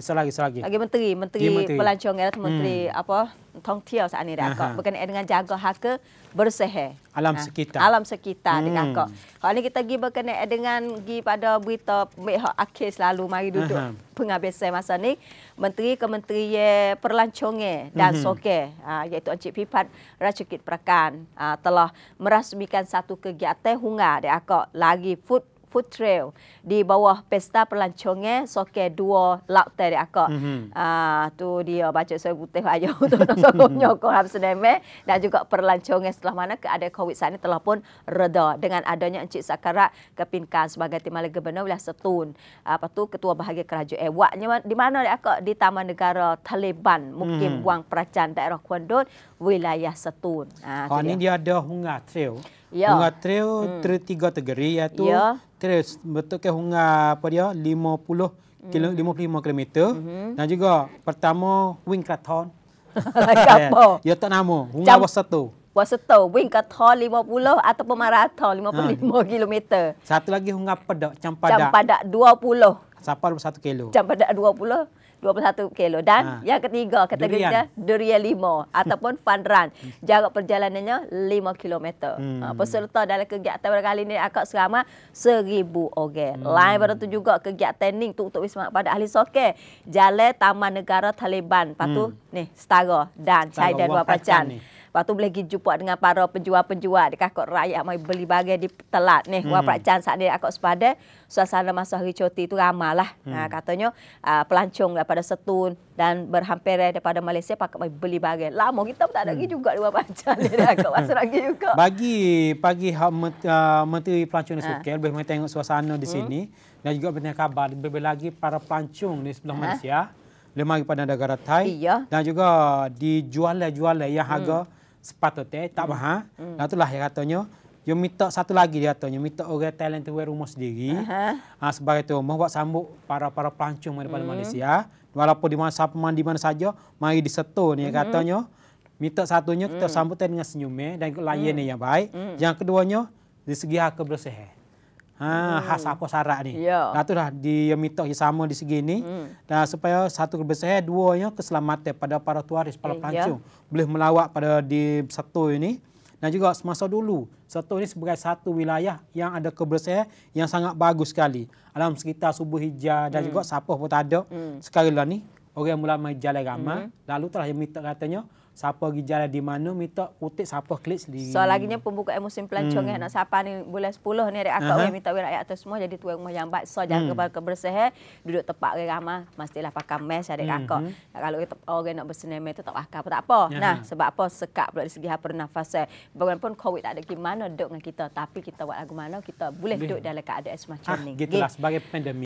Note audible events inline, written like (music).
Misal lagi, misal lagi. Lagi menteri, menteri, menteri. pelancongan ya, atau hmm. menteri hmm. apa? Tong Tiao saat ini dah kok. Berkenaan dengan jaga hak bersehe. Alam ha. sekitar. Alam sekitar hmm. dengan kok. Kalau ni kita pergi berkenaan dengan pergi pada berita mereka akhir selalu mari duduk. Aha. Penghabisan masa ni Menteri Kementerian Perlancongan dan hmm. Soke, ha, iaitu Encik Pipat Rajukit Prakan ha, telah merasmikan satu kegiatan hunga dia kok lagi food food trail di bawah pesta pelancongnya soke dua laut tadi aku. Mhm. Ah mm-hmm. uh, tu dia baca saya putih aja (laughs) untuk nasabahnya aku habis dan juga pelancongnya setelah mana ada covid sana telah pun reda dengan adanya Encik Sakara kepinkan sebagai timbal gubernur wilayah Setun. Apa tu ketua bahagia kerajaan ewaknya di mana dia aku di Taman Negara Taliban mungkin mm. buang peracan daerah Kuandun wilayah Setun. Ah uh, ini dia ada hunga trail. Ya. Hunga trail hmm. ter tiga tegeri iaitu ya, ya. trail betul ke hunga apa dia 50 kilo, hmm. 55 km hmm. dan juga pertama wing carton. Lagi (laughs) apa? (laughs) Ya, ya tak nama. Hunga Jam wasato. Wasato wing carton 50 ataupun maraton 55 ha. kilometer. Satu lagi hunga pedak campadak. Campadak 20. Sampai satu kilo. Campadak puluh. 21 kilo dan ha. yang ketiga kategori durian. durian limau (laughs) ataupun fun run jarak perjalanannya 5 km. Hmm. Uh, peserta dalam kegiatan pada kali ini akak seramai 1000 orang. Hmm. Lain pada tu juga kegiatan ni untuk untuk wisma pada ahli soke Jalan Taman Negara Taliban patu hmm. ni setara dan Chai dan Wapacan. Wapacan Lepas tu boleh pergi jumpa dengan para penjual-penjual dekat kot rakyat mahu beli bagai di telat ni. Hmm. Wah, saat ni akak sepada suasana masa hari cuti tu ramah lah. Hmm. Ha, katanya uh, pelancong daripada Setun dan berhampiran daripada Malaysia pakat mahu beli bagai. Lama kita pun tak ada lagi hmm. juga dua macam ni. Akak masa lagi juga. (laughs) Bagi pagi hak uh, menteri pelancong ni ah. suka. Lebih mai tengok suasana di hmm. sini. Dan juga bertanya khabar. Lebih lagi para pelancong di sebelah Malaysia. Lemari pada negara Thai. Iya. Dan juga di jualan-jualan yang hmm. harga sepatutnya eh, tak faham. Hmm. tu Lah hmm. itulah yang katanya dia minta satu lagi dia katanya minta orang talent tu rumah sendiri. Uh-huh. Ha, sebagai tu rumah buat sambut para-para pelancong daripada hmm. Malaysia. Walaupun di mana siapa di mana saja mari setu ni hmm. katanya. Minta satunya kita hmm. sambutnya dengan senyum ya, dan layan hmm. yang baik. Hmm. Yang keduanya di segi hak kebersihan. Ha, khas hmm. aku sarak ni. Yeah. Dah tu dah dia minta yang sama di segi ni. Hmm. Dan supaya satu kebersihan, duanya keselamatan pada para tuaris, para okay, ya. pelancong. Yeah. Boleh melawat pada di satu ini. Dan juga semasa dulu, satu ini sebagai satu wilayah yang ada kebersihan yang sangat bagus sekali. Alam sekitar subuh hijau dan hmm. juga sapa pun tak ada. Hmm. Sekarang lah ni, orang mula main jalan ramai. Hmm. Lalu telah yang minta katanya, siapa pergi jalan di mana minta kutip siapa klik sendiri. So lagi laginya pembuka musim pelancong hmm. nak siapa ni bulan 10 ni ada akak uh minta wira rakyat atau semua jadi tuan rumah yang baik so jangan hmm. kebersihan duduk tepat ke ramah mestilah pakai mask ada akak. Hmm. hmm. Kalau kita orang nak bersenemai itu tak pakai apa tak apa. uh Nah sebab apa sekak pula di segi hal pernafasan. Eh. Bagaimanapun covid tak ada ke mana duduk dengan kita tapi kita buat lagu mana kita boleh duduk dalam keadaan semacam ah, ni. Gitulah sebagai pandemik.